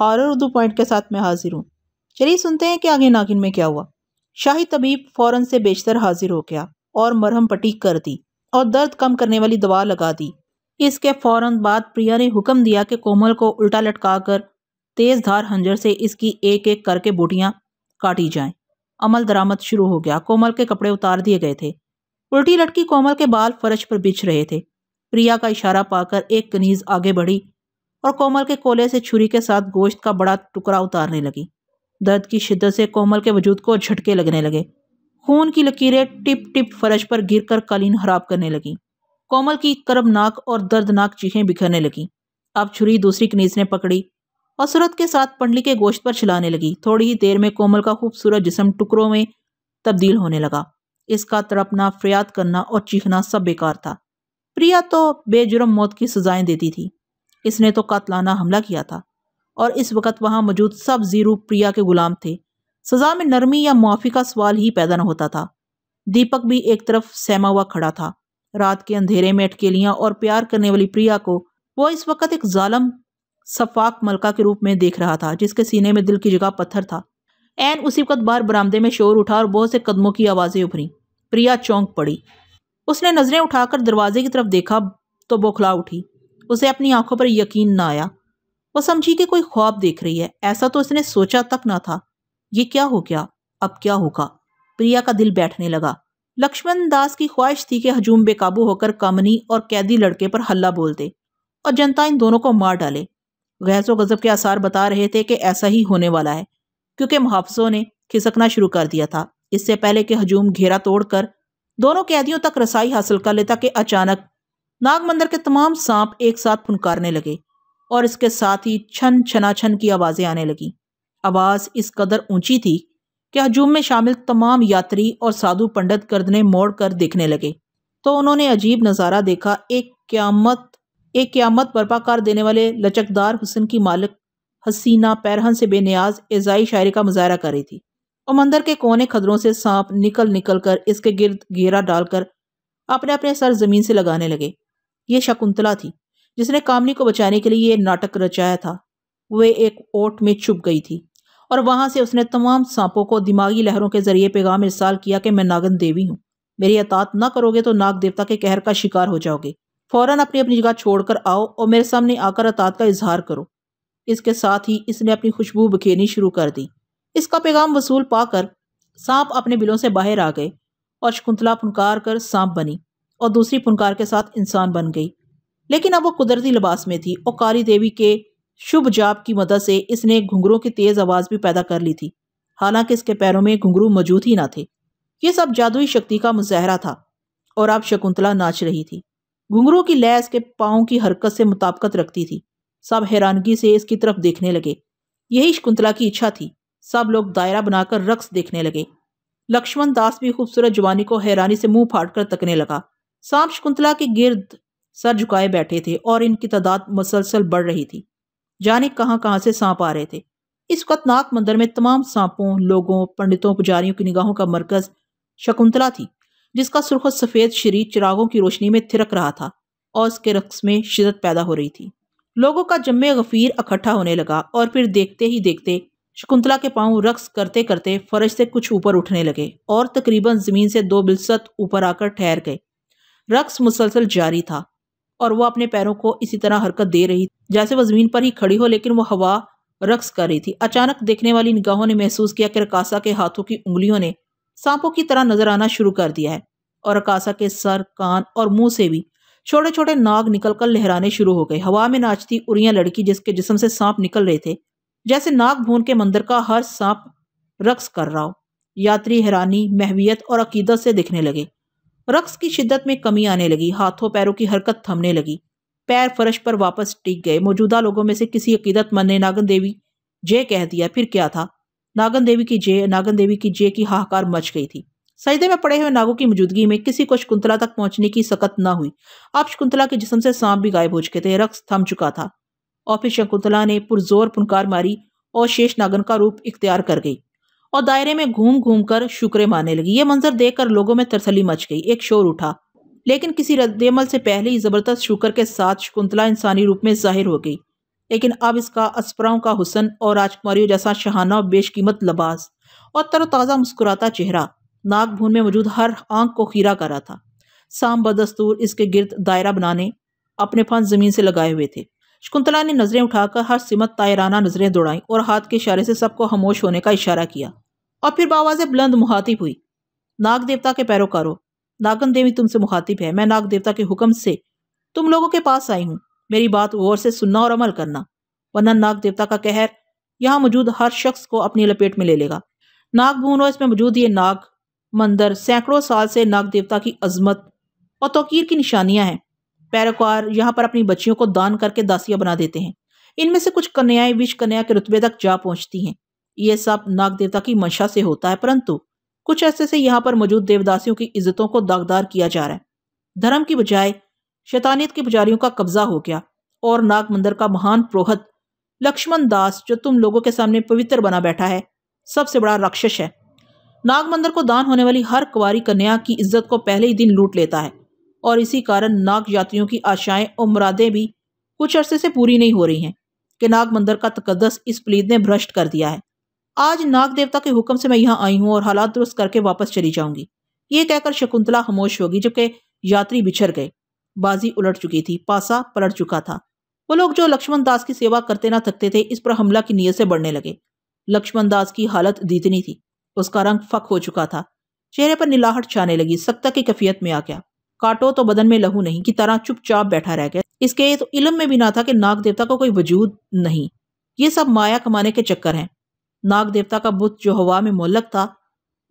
horror Urdu point کے ساتھ میں حاضر ہوں چلیے سنتے ہیں کہ آگے ناگن میں کیا ہوا شاہی طبیب فوراً سے بیشتر حاضر ہو گیا اور مرہم پٹی کر دی اور درد کم کرنے والی دوا لگا دی اس کے فوراً بعد پریا نے حکم دیا کہ کومل کو الٹا لٹکا کر تیز دھار ہنجر سے اس کی ایک ایک کر کے بوٹیاں کاٹی جائیں عمل درامت شروع ہو گیا کومل کے کپڑے اتار دیے گئے تھے الٹی لٹکی کومل کے بال فرش پر بچھ رہے تھے پریا کا اشارہ پا کر ایک کنیز آگے بڑھی اور کومل کے کولے سے چھری کے ساتھ گوشت کا بڑا ٹکڑا اتارنے لگی درد کی شدت سے کومل کے وجود کو جھٹکے لگنے لگے خون کی لکیریں ٹپ ٹپ فرش پر گر کر قالین خراب کرنے لگی کومل کی کربناک اور دردناک چیخیں بکھرنے لگی اب چھری دوسری کنیز نے پکڑی اور سورت کے ساتھ پنڈلی کے گوشت پر چلانے لگی تھوڑی ہی دیر میں کومل کا خوبصورت جسم ٹکڑوں میں تبدیل ہونے لگا اس کا تڑپنا فریاد کرنا اور چیخنا سب بیکار تھا پریا تو بے جرم موت کی سزائیں دیتی تھی اس نے تو قاتلانہ حملہ کیا تھا اور اس وقت وہاں موجود سب زیرو پریا کے غلام تھے سزا میں نرمی یا معافی کا سوال ہی پیدا نہ ہوتا تھا دیپک بھی ایک طرف سہما ہوا کھڑا تھا رات کے اندھیرے میں اٹکیلیاں اور پیار کرنے والی کو وہ اس وقت ایک ظالم صفاق ملکہ کے روپ میں دیکھ رہا تھا جس کے سینے میں دل کی جگہ پتھر تھا این اسی وقت باہر برامدے میں شور اٹھا اور بہت سے قدموں کی آوازیں ابھریں پریا چونک پڑی اس نے نظریں اٹھا کر دروازے کی طرف دیکھا تو بوکھلا اٹھی اسے اپنی آنکھوں پر یقین نہ آیا وہ سمجھی کہ کوئی خواب دیکھ رہی ہے ایسا تو اس نے سوچا تک نہ تھا یہ کیا ہو گیا اب کیا ہوگا پریا کا دل بیٹھنے لگا لکشمن داس کی خواہش تھی کہ ہجوم بے قابو ہو کر کمنی اور قیدی لڑکے پر ہلا بولتے اور جنتا ان دونوں کو مار ڈالے غیظ و غضب کے آثار بتا رہے تھے کہ ایسا ہی ہونے والا ہے کیونکہ محافظوں نے کھسکنا شروع کر دیا تھا اس سے پہلے کہ ہجوم گھیرا توڑ کر دونوں قیدیوں تک رسائی حاصل کر لیتا کہ اچانک ناگ مندر کے تمام سانپ ایک ساتھ پھنکارنے لگے اور اس کے ساتھ ہی چھن چھنا چھن کی آوازیں آنے لگیں آواز اس قدر اونچی تھی کہ ہجوم میں شامل تمام یاتری اور سادھو پنڈت کردنے موڑ کر دیکھنے لگے تو انہوں نے عجیب نظارہ دیکھا ایک قیامت ایک قیامت برپا کر دینے والے لچکدار حسن کی مالک حسینہ پیرہن سے بے نیاز ایزائی شاعری کا مظاہرہ کر رہی تھی اور مندر کے کونے خدروں سے سانپ نکل نکل کر اس کے گرد گھیرا ڈال کر اپنے اپنے سر زمین سے لگانے لگے یہ شکنتلا تھی جس نے کامنی کو بچانے کے لیے یہ ناٹک رچایا تھا وہ ایک اوٹ میں چھپ گئی تھی اور وہاں سے اس نے تمام سانپوں کو دماغی لہروں کے ذریعے پیغام ارسال کیا کہ میں ناگن دیوی ہوں میری اطاعت نہ کرو گے تو ناگ دیوتا کے کہر کا شکار ہو جاؤ گے فوراً اپنی اپنی جگہ چھوڑ کر آؤ اور میرے سامنے آ کر اطاعت کا اظہار کرو اس کے ساتھ ہی اس نے اپنی خوشبو بکھیرنی شروع کر دی اس کا پیغام وصول پا کر سانپ اپنے بلوں سے باہر آ گئے اور شکنتلا پھنکار کر سانپ بنی اور دوسری پنکار کے ساتھ انسان بن گئی لیکن اب وہ قدرتی لباس میں تھی اور کالی دیوی کے شب جاب کی مدد سے اس نے گھنگروں کی تیز آواز بھی پیدا کر لی تھی حالانکہ اس کے پیروں میں گھنگرو موجود ہی نہ تھے یہ سب جادوئی شکتی کا مظاہرہ تھا اور اب شکنتلا ناچ رہی تھی گھنگرو کی لیس اس کے پاؤں کی حرکت سے مطابقت رکھتی تھی سب حیرانگی سے اس کی طرف دیکھنے لگے یہی شکنتلا کی اچھا تھی سب لوگ دائرہ بنا کر رقص دیکھنے لگے لکشمن داس بھی خوبصورت جوانی کو حیرانی سے منہ پھاٹ کر تکنے لگا سانپ شکنتلا کے گرد سر جھکائے بیٹھے تھے اور ان کی تعداد مسلسل بڑھ رہی تھی جانے کہاں کہاں سے سانپ آ رہے تھے اس قطناک ناک مندر میں تمام سانپوں لوگوں پنڈتوں پجاریوں کی نگاہوں کا مرکز شکنتلا تھی جس کا و سفید شریر چراغوں کی روشنی میں تھرک رہا تھا اور اس کے رقص میں شدت پیدا ہو رہی تھی لوگوں کا جمع غفیر اکٹھا ہونے لگا اور پھر دیکھتے ہی دیکھتے شکنتلا کے پاؤں رقص کرتے کرتے فرش سے کچھ اوپر اٹھنے لگے اور تقریباً زمین سے دو بلست اوپر آ کر ٹھہر گئے رقص مسلسل جاری تھا اور وہ اپنے پیروں کو اسی طرح حرکت دے رہی جیسے وہ زمین پر ہی کھڑی ہو لیکن وہ ہوا رقص کر رہی تھی اچانک دیکھنے والی نگاہوں نے محسوس کیا کہ رکاسا کے ہاتھوں کی انگلیوں نے سانپوں کی طرح نظر آنا شروع کر دیا ہے اور رکاسا کے سر کان اور منہ سے بھی چھوٹے چھوٹے ناگ نکل کر لہرانے شروع ہو گئے ہوا میں ناچتی اریاں لڑکی جس کے جسم سے سانپ نکل رہے تھے جیسے ناگ بھون کے مندر کا ہر سانپ رقص کر رہا ہو یاتری حیرانی محویت اور عقیدت سے دیکھنے لگے رقص کی شدت میں کمی آنے لگی ہاتھوں پیروں کی حرکت تھمنے لگی پیر فرش پر واپس ٹک گئے موجودہ لوگوں میں سے کسی عقیدت مند نے ناگن دیوی جے کہہ دیا پھر کیا تھا ناگن دیوی کی جے ناگن دیوی کی جے کی ہاہکار مچ گئی تھی سجدے میں پڑے ہوئے ناگوں کی موجودگی میں کسی کو شکنتلا تک پہنچنے کی سکت نہ ہوئی اب شکنتلا کے جسم سے سانپ بھی غائب ہو چکے تھے رقص تھم چکا تھا اور پھر شکنتلا نے پرزور پنکار ماری اور شیش ناگن کا روپ اختیار کر گئی اور دائرے میں گھوم گھوم کر شکرے مارنے لگی یہ منظر دیکھ کر لوگوں میں ترسلی مچ گئی ایک شور اٹھا لیکن کسی رد عمل سے پہلے ہی زبردست شکر کے ساتھ شکنتلا انسانی روپ میں ظاہر ہو گئی لیکن اب اس کا اسپراؤں کا حسن اور راجکماری جیسا شہانہ بیش قیمت لباس اور تر و تازہ مسکراتا چہرہ ناگ بھون میں موجود ہر آنکھ کو خیرہ کر رہا تھا سام بدستور اس کے گرد دائرہ بنانے اپنے پھنس زمین سے لگائے ہوئے تھے شکنتلا نے نظریں اٹھا کر ہر سمت طائرانہ نظریں دوڑائیں اور ہاتھ کے اشارے سے سب کو خاموش ہونے کا اشارہ کیا اور پھر باوازیں بلند مخاطب ہوئی ناگ دیوتا کے پیروکارو ناگن دیوی تم سے مخاطب ہے میں ناگ دیوتا کے حکم سے تم لوگوں کے پاس آئی ہوں میری بات غور سے سننا اور عمل کرنا ورنہ ناگ دیوتا کا کہہر یہاں موجود ہر شخص کو اپنی لپیٹ میں لے لے گا ناگ بھونو اس میں موجود یہ ناگ مندر سینکڑوں سال سے ناگ دیوتا کی عظمت اور توقیر کی نشانیاں ہیں پیروکار یہاں پر اپنی بچیوں کو دان کر کے داسیاں بنا دیتے ہیں ان میں سے کچھ کنیاں وش کنیا کے رتبے تک جا پہنچتی ہیں یہ سب ناگ دیوتا کی منشا سے ہوتا ہے پرنتو کچھ ایسے سے یہاں پر موجود دیو کی عزتوں کو داغدار کیا جا رہا ہے دھرم کی بجائے شیطانیت کی پجاریوں کا قبضہ ہو گیا اور ناگ مندر کا مہان پروہت لکشمن داس جو تم لوگوں کے سامنے پوتر بنا بیٹھا ہے سب سے بڑا رکشش ہے ناگ مندر کو دان ہونے والی ہر کواری کنیا کی عزت کو پہلے ہی دن لوٹ لیتا ہے اور اسی کارن ناگ یاتریوں کی آشائیں اور مرادیں بھی کچھ عرصے سے پوری نہیں ہو رہی ہیں کہ ناگ مندر کا تقدس اس پلید نے بھرشٹ کر دیا ہے آج ناگ دیوتا کے حکم سے میں یہاں آئی ہوں اور حالات درست کر کے واپس چلی جاؤں گی یہ کہہ کر شکنتلا خاموش ہوگی جبکہ یاتری بچھر گئے بازی الٹ چکی تھی پاسا پلٹ چکا تھا وہ لوگ جو لکشمن داس کی سیوا کرتے نہ تھکتے تھے اس پر حملہ کی نیت سے بڑھنے لگے لکشمن داس کی حالت دیتنی تھی اس کا رنگ فک ہو چکا تھا چہرے پر نلاہٹ چھانے لگی سکتا کی کفیت میں آ گیا کاٹو تو بدن میں لہو نہیں کی طرح چپ چاپ بیٹھا رہ گیا اس کے تو علم میں بھی نہ تھا کہ ناگ دیوتا کو کوئی وجود نہیں یہ سب مایا کمانے کے چکر ہیں ناگ دیوتا کا بت جو ہوا میں مولک تھا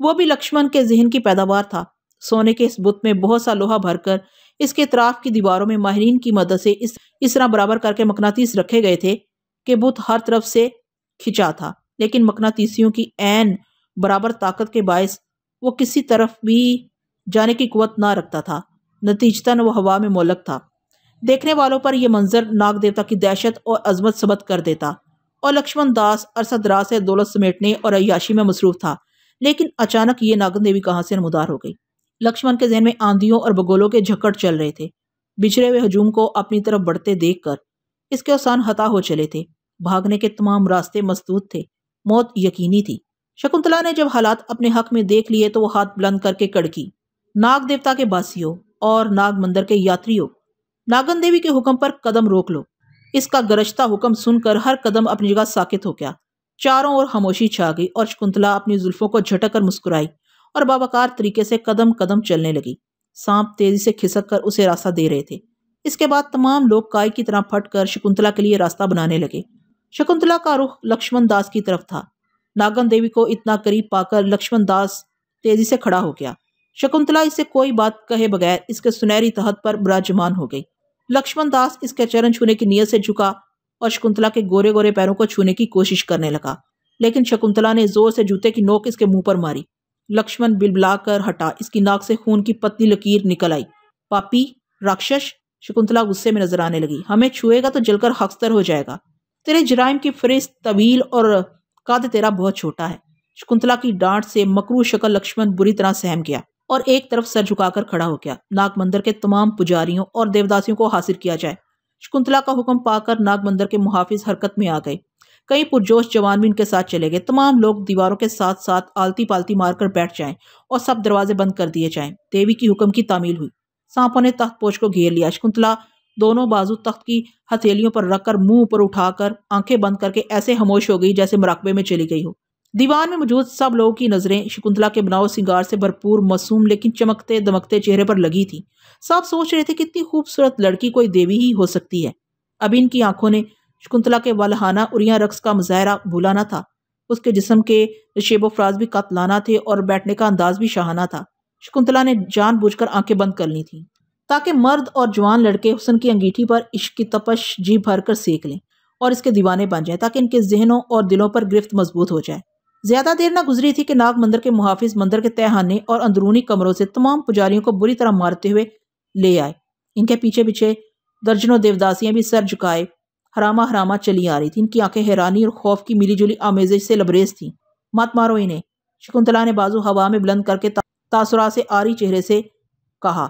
وہ بھی لکشمن کے ذہن کی پیداوار تھا سونے کے اس بت میں بہت سا لوہا بھر کر اس کے اطراف کی دیواروں میں ماہرین کی مدد سے اس اس طرح برابر کر کے مکناتیس رکھے گئے تھے کہ بت ہر طرف سے کھچا تھا لیکن مکناتیسیوں کی عین برابر طاقت کے باعث وہ کسی طرف بھی جانے کی قوت نہ رکھتا تھا نتیجتاً وہ ہوا میں مولک تھا دیکھنے والوں پر یہ منظر ناگ دیوتا کی دہشت اور عظمت ثبت کر دیتا اور لکشمن داس عرصہ دراز سے دولت سمیٹنے اور عیاشی میں مصروف تھا لیکن اچانک یہ ناگن دیوی کہاں سے نمودار ہو گئی لکشمن کے ذہن میں آندھیوں اور بگولوں کے جھکٹ چل رہے تھے بچھڑے ہوئے ہجوم کو اپنی طرف بڑھتے دیکھ کر اس کے اوسان ہتا ہو چلے تھے بھاگنے کے تمام راستے مسدود تھے موت یقینی تھی شکنتلا نے جب حالات اپنے حق میں دیکھ لیے تو وہ ہاتھ بلند کر کے کڑکی ناگ دیوتا کے باسیوں اور ناگ مندر کے یاتری ہو ناگن دیوی کے حکم پر قدم روک لو اس کا گرشتہ حکم سن کر ہر قدم اپنی جگہ ساکت ہو گیا چاروں اور خاموشی چھا گئی اور شکنتلا اپنی کو جھٹک کر مسکرائی اور باباکار طریقے سے قدم قدم چلنے لگی سانپ تیزی سے کھسک کر اسے راستہ دے رہے تھے اس کے بعد تمام لوگ کائی کی طرح پھٹ کر شکنتلا کے لیے راستہ بنانے لگے شکنتلا کا رخ لکشمن داس کی طرف تھا ناگن دیوی کو اتنا قریب پا کر لکشمن داس تیزی سے کھڑا ہو گیا شکنتلا اسے کوئی بات کہے بغیر اس کے سنہری تحت پر براجمان ہو گئی لکشمن داس اس کے چرن چھونے کی نیت سے جھکا اور شکنتلا کے گورے گورے پیروں کو چھونے کی کوشش کرنے لگا لیکن شکنتلا نے زور سے سے جوتے کی کی کی نوک اس اس کے پر ماری لکشمن کر ہٹا ناک خون لکیر نکل آئی پاپی راکشش شکنتلا غصے میں نظر آنے لگی ہمیں چھوئے گا تو جل کر حقستر ہو جائے گا تیرے جرائم کی فرست طویل اور کاد تیرا بہت چھوٹا ہے شکنتلا کی ڈانٹ سے مکرو شکل لکشمن بری طرح سہم گیا اور ایک طرف سر جھکا کر کھڑا ہو گیا ناگ مندر کے تمام پجاریوں اور دیوداسیوں کو حاصل کیا جائے شکنتلا کا حکم پا کر ناگ مندر کے محافظ حرکت میں آ گئے کئی پرجوش جوان بھی ان کے ساتھ چلے گئے تمام لوگ دیواروں کے ساتھ ساتھ آلتی پالتی مار کر بیٹھ جائیں اور سب دروازے بند کر دیے جائیں دیوی کی حکم کی تعمیل ہوئی سانپوں نے تخت پوچھ کو گھیر لیا شکنتلا دونوں بازو تخت کی ہتھیلیوں پر رکھ کر منہ اوپر اٹھا کر آنکھیں بند کر کے ایسے ہموش ہو گئی جیسے مراقبے میں چلی گئی ہو دیوان میں موجود سب لوگوں کی نظریں شکنتلا کے بناؤ سنگار سے بھرپور مصوم لیکن چمکتے دمکتے چہرے پر لگی تھی سب سوچ رہے تھے کہ اتنی خوبصورت لڑکی کوئی دیوی ہی ہو سکتی ہے اب ان کی آنکھوں نے شکنتلا کے والہانہ اریا رقص کا مظاہرہ بھولانا تھا اس کے جسم کے نشیب و فراز بھی قتلانا تھے اور بیٹھنے کا انداز بھی شہانہ تھا شکنتلا نے جان بوجھ کر آنکھیں بند کر لی تھیں تاکہ مرد اور جوان لڑکے حسن کی انگیٹھی پر عشق کی تپش جی بھر کر سیکھ لیں اور اس کے دیوانے بن جائیں تاکہ ان کے ذہنوں اور دلوں پر گرفت مضبوط ہو جائے زیادہ دیر نہ گزری تھی کہ ناگ مندر کے محافظ مندر کے تہانے اور اندرونی کمروں سے تمام پجاریوں کو بری طرح مارتے ہوئے لے آئے ان کے پیچھے پیچھے درجنوں دیوداسیاں بھی سر جھکائے ہراما ہراما چلی آ رہی تھی ان کی آنکھیں حیرانی اور خوف کی ملی جلی آمیزش سے لبریز تھی مت مارو انہیں شکنتلا نے بازو ہوا میں بلند کر کے تاثرا سے آری چہرے سے کہا